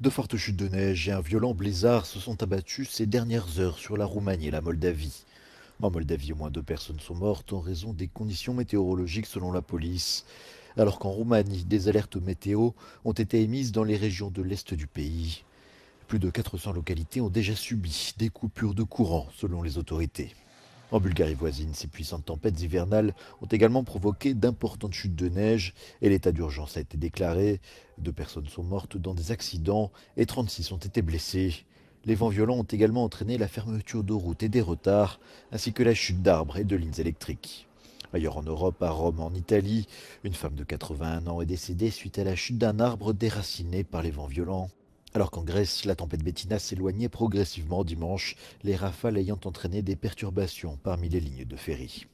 De fortes chutes de neige et un violent blizzard se sont abattus ces dernières heures sur la Roumanie et la Moldavie. En Moldavie, au moins deux personnes sont mortes en raison des conditions météorologiques selon la police, alors qu'en Roumanie, des alertes météo ont été émises dans les régions de l'est du pays. Plus de 400 localités ont déjà subi des coupures de courant selon les autorités. En Bulgarie voisine, ces puissantes tempêtes hivernales ont également provoqué d'importantes chutes de neige et l'état d'urgence a été déclaré. Deux personnes sont mortes dans des accidents et 36 ont été blessées. Les vents violents ont également entraîné la fermeture de routes et des retards, ainsi que la chute d'arbres et de lignes électriques. Ailleurs en Europe, à Rome, en Italie, une femme de 81 ans est décédée suite à la chute d'un arbre déraciné par les vents violents. Alors qu'en Grèce, la tempête Bettina s'éloignait progressivement dimanche, les rafales ayant entraîné des perturbations parmi les lignes de ferry.